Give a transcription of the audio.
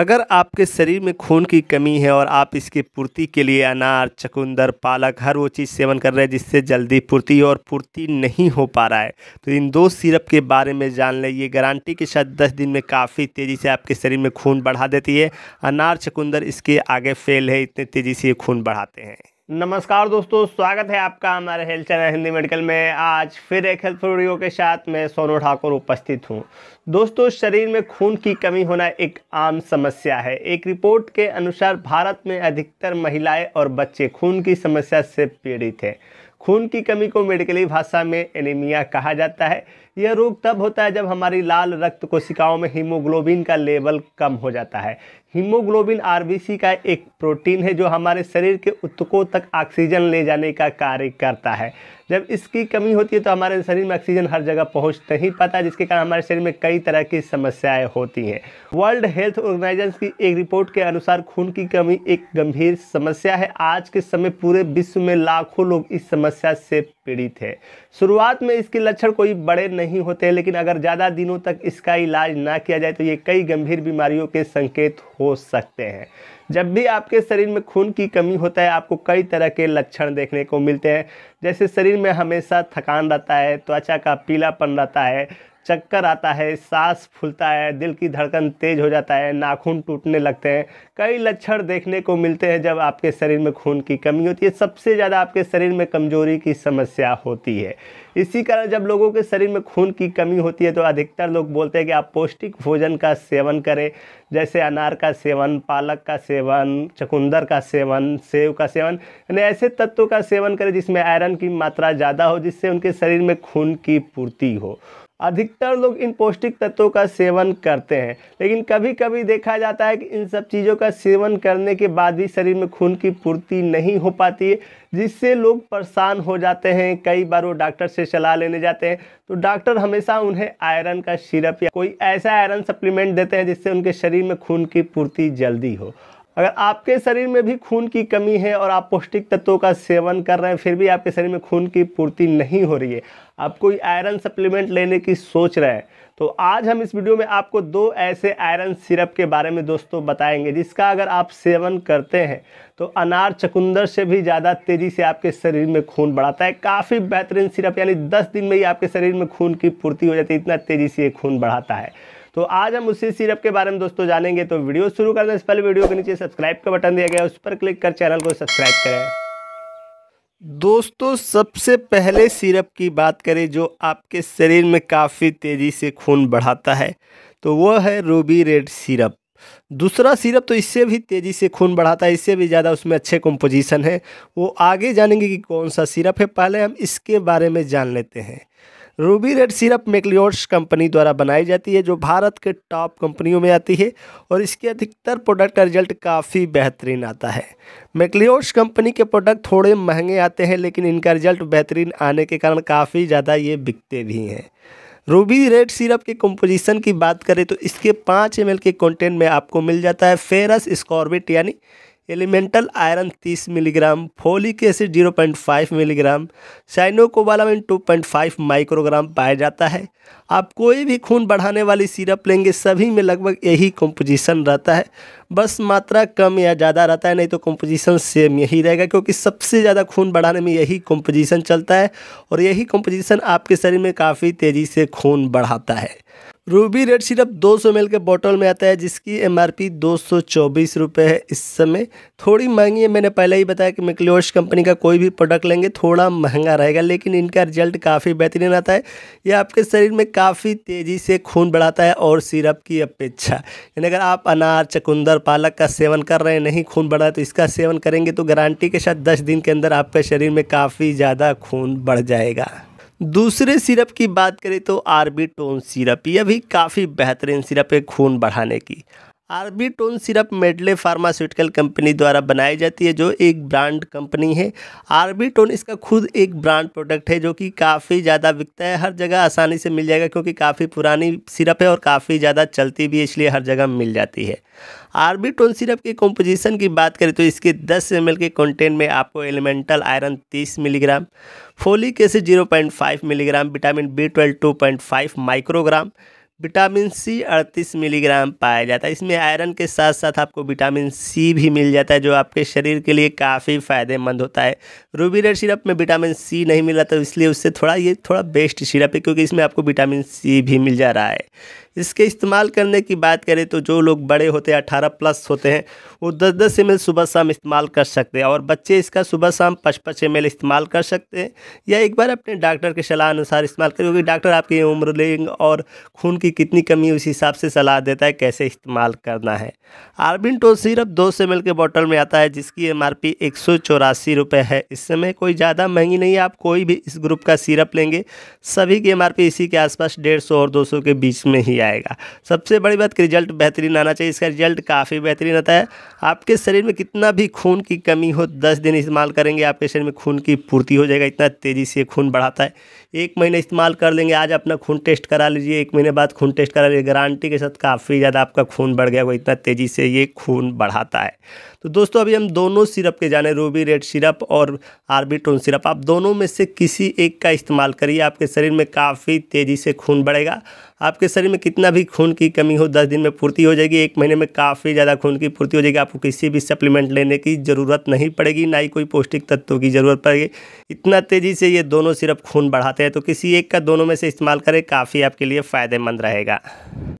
अगर आपके शरीर में खून की कमी है और आप इसकी पूर्ति के लिए अनार चकुंदर पालक हर वो चीज़ सेवन कर रहे हैं जिससे जल्दी पूर्ति और पूर्ति नहीं हो पा रहा है तो इन दो सिरप के बारे में जान लें ये गारंटी के साथ दस दिन में काफ़ी तेज़ी से आपके शरीर में खून बढ़ा देती है अनार चकुंदर इसके आगे फेल है इतने तेज़ी से ये खून बढ़ाते हैं नमस्कार दोस्तों स्वागत है आपका हमारे हेल्थ चैनल हिंदी मेडिकल में आज फिर एक हेल्थ वीडियो के साथ मैं सोनू ठाकुर उपस्थित हूं दोस्तों शरीर में खून की कमी होना एक आम समस्या है एक रिपोर्ट के अनुसार भारत में अधिकतर महिलाएं और बच्चे खून की समस्या से पीड़ित हैं खून की कमी को मेडिकली भाषा में एनीमिया कहा जाता है यह रोग तब होता है जब हमारी लाल रक्त कोशिकाओं में हीमोग्लोबिन का लेवल कम हो जाता है हीमोग्लोबिन आरबीसी का एक प्रोटीन है जो हमारे शरीर के उत्तकों तक ऑक्सीजन ले जाने का कार्य करता है जब इसकी कमी होती है तो हमारे शरीर में ऑक्सीजन हर जगह पहुंच नहीं पाता जिसके कारण हमारे शरीर में कई तरह की समस्याएं होती हैं वर्ल्ड हेल्थ ऑर्गेनाइजेशन की एक रिपोर्ट के अनुसार खून की कमी एक गंभीर समस्या है आज के समय पूरे विश्व में लाखों लोग इस समस्या से पीड़ित है शुरुआत में इसके लक्षण कोई बड़े नहीं होते हैं लेकिन अगर ज़्यादा दिनों तक इसका इलाज ना किया जाए तो ये कई गंभीर बीमारियों के संकेत हो सकते हैं जब भी आपके शरीर में खून की कमी होता है आपको कई तरह के लक्षण देखने को मिलते हैं जैसे शरीर में हमेशा थकान रहता है त्वचा का पीलापन रहता है चक्कर आता है सांस फूलता है दिल की धड़कन तेज़ हो जाता है नाखून टूटने लगते हैं कई लक्षण देखने को मिलते हैं जब आपके शरीर में खून की कमी होती है सबसे ज़्यादा आपके शरीर में कमजोरी की समस्या होती है इसी कारण जब लोगों के शरीर में खून की कमी होती है तो अधिकतर लोग बोलते हैं कि आप पौष्टिक भोजन का सेवन करें जैसे अनार का सेवन पालक का सेवन चकुंदर का सेवन सेब का सेवन यानी ऐसे तत्वों का सेवन करें जिसमें आयरन की मात्रा ज़्यादा हो जिससे उनके शरीर में खून की पूर्ति हो अधिकतर लोग इन पौष्टिक तत्वों का सेवन करते हैं लेकिन कभी कभी देखा जाता है कि इन सब चीज़ों का सेवन करने के बाद भी शरीर में खून की पूर्ति नहीं हो पाती है जिससे लोग परेशान हो जाते हैं कई बार वो डॉक्टर से सलाह लेने जाते हैं तो डॉक्टर हमेशा उन्हें आयरन का सिरप या कोई ऐसा आयरन सप्लीमेंट देते हैं जिससे उनके शरीर में खून की पूर्ति जल्दी हो अगर आपके शरीर में भी खून की कमी है और आप पौष्टिक तत्वों का सेवन कर रहे हैं फिर भी आपके शरीर में खून की पूर्ति नहीं हो रही है आप कोई आयरन सप्लीमेंट लेने की सोच रहे हैं तो आज हम इस वीडियो में आपको दो ऐसे आयरन सिरप के बारे में दोस्तों बताएंगे जिसका अगर आप सेवन करते हैं तो अनार चकुंदर से भी ज़्यादा तेज़ी से आपके शरीर में खून बढ़ाता है काफ़ी बेहतरीन सिरप यानी दस दिन में ही आपके शरीर में खून की पूर्ति हो जाती है इतना तेज़ी से ये खून बढ़ाता है तो आज हम उसी सिरप के बारे में दोस्तों जानेंगे तो वीडियो शुरू करने से पहले वीडियो के नीचे सब्सक्राइब का बटन दिया गया उस पर क्लिक कर चैनल को सब्सक्राइब करें दोस्तों सबसे पहले सिरप की बात करें जो आपके शरीर में काफ़ी तेज़ी से खून बढ़ाता है तो वह है रूबी रेड सिरप दूसरा सिरप तो इससे भी तेज़ी से खून बढ़ाता है इससे भी ज़्यादा उसमें अच्छे कंपोजिशन है वो आगे जानेंगे कि कौन सा सिरप है पहले हम इसके बारे में जान लेते हैं ruby red syrup Macleods company द्वारा बनाई जाती है जो भारत के टॉप कंपनियों में आती है और इसके अधिकतर प्रोडक्ट का रिजल्ट काफ़ी बेहतरीन आता है मेकलियोर्स कंपनी के प्रोडक्ट थोड़े महंगे आते हैं लेकिन इनका रिजल्ट बेहतरीन आने के कारण काफ़ी ज़्यादा ये बिकते भी हैं रूबी रेड सिरप के कंपोजिशन की बात करें तो इसके पाँच एम के कॉन्टेंट में आपको मिल जाता है फेरस स्कॉर्बिट यानी elemental iron 30 milligram folic acid 0.5 milligram cyanocobalamin 2.5 microgram पाया जाता है आप कोई भी खून बढ़ाने वाली सिरप लेंगे सभी में लगभग यही कंपोजिशन रहता है बस मात्रा कम या ज़्यादा रहता है नहीं तो कंपोजिशन सेम यही रहेगा क्योंकि सबसे ज़्यादा खून बढ़ाने में यही कंपोजिशन चलता है और यही कंपोजिशन आपके शरीर में काफ़ी तेज़ी से खून बढ़ाता है रूबी रेड सिरप 200 सौ के बोतल में आता है जिसकी एम आर पी रुपये है इस समय थोड़ी महंगी है मैंने पहले ही बताया कि मिक्लोश कंपनी का कोई भी प्रोडक्ट लेंगे थोड़ा महंगा रहेगा लेकिन इनका रिजल्ट काफ़ी बेहतरीन आता है यह आपके शरीर में काफ़ी तेज़ी से खून बढ़ाता है और सिरप की अपेक्षा यानी अगर आप अनार चकुंदर पालक का सेवन कर रहे हैं नहीं खून बढ़ा है तो इसका सेवन करेंगे तो गारंटी के साथ दस दिन के अंदर आपके शरीर में काफ़ी ज़्यादा खून बढ़ जाएगा दूसरे सिरप की बात करें तो आरबी टोन सिरप यह भी काफ़ी बेहतरीन सिरप है खून बढ़ाने की Arbitone syrup Medley pharmaceutical company द्वारा बनाई जाती है जो एक ब्रांड कंपनी है आर्बिटोन इसका खुद एक ब्रांड प्रोडक्ट है जो कि काफ़ी ज़्यादा बिकता है हर जगह आसानी से मिल जाएगा क्योंकि काफ़ी पुरानी सिरप है और काफ़ी ज़्यादा चलती भी है इसलिए हर जगह मिल जाती है आर्बिटोन सिरप के कॉम्पोजिशन की बात करें तो इसके दस एम के कॉन्टेंट में आपको एलिमेंटल आयरन तीस milligram folic acid zero milligram vitamin B twelve microgram vitamin C अड़तीस मिलीग्राम पाया जाता है इसमें आयरन के साथ साथ आपको विटामिन सी भी मिल जाता है जो आपके शरीर के लिए काफ़ी फ़ायदेमंद होता है रूबी रेड सिरप में विटामिन सी नहीं मिला तो इसलिए उससे थोड़ा ये थोड़ा बेस्ट सिरप है क्योंकि इसमें आपको विटामिन सी भी मिल जा रहा है इसके इस्तेमाल करने की बात करें तो जो लोग बड़े होते हैं अठारह प्लस होते हैं वो दस दस एम सुबह शाम इस्तेमाल कर सकते हैं और बच्चे इसका सुबह शाम पचपच एम इस्तेमाल कर सकते हैं या एक बार अपने डॉक्टर के सलाह अनुसार इस्तेमाल करें क्योंकि डॉक्टर आपकी उम्र लिंग और खून की कितनी कमी उस हिसाब से सलाह देता है कैसे इस्तेमाल करना है आर्बिन टोल सिरप दो सौ के बॉटल में आता है जिसकी एम आर पी एक सौ चौरासी रुपये है इस समय कोई ज़्यादा महंगी नहीं है आप कोई भी इस ग्रुप का सिरप लेंगे सभी की एम आर पी इसी के आसपास डेढ़ सौ और दो सौ के बीच में ही आएगा सबसे बड़ी बात कि रिजल्ट बेहतरीन आना चाहिए इसका रिजल्ट काफ़ी बेहतरीन आता है आपके शरीर में कितना भी खून की कमी हो दस दिन इस्तेमाल करेंगे आपके शरीर में खून की पूर्ति हो जाएगा इतना तेज़ी से खून बढ़ाता है एक महीने इस्तेमाल कर लेंगे आज अपना खून टेस्ट करा लीजिए एक महीने बाद खून टेस्ट करा लीजिए गारंटी के साथ काफ़ी ज़्यादा आपका खून बढ़ गया वो इतना तेज़ी से ये खून बढ़ाता है तो दोस्तों अभी हम दोनों सिरप के जाने रूबी रेड सिरप और आर्बिटोन सिरप आप दोनों में से किसी एक का इस्तेमाल करिए आपके शरीर में काफ़ी तेज़ी से खून बढ़ेगा आपके शरीर में कितना भी खून की कमी हो दस दिन में पूर्ति हो जाएगी एक महीने में काफ़ी ज़्यादा खून की पूर्ति हो जाएगी आपको किसी भी सप्लीमेंट लेने की ज़रूरत नहीं पड़ेगी ना ही कोई पौष्टिक तत्वों की ज़रूरत पड़ेगी इतना तेज़ी से ये दोनों सिरप खून बढ़ाते हैं तो किसी एक का दोनों में से इस्तेमाल करें काफ़ी आपके लिए फ़ायदेमंद रहेगा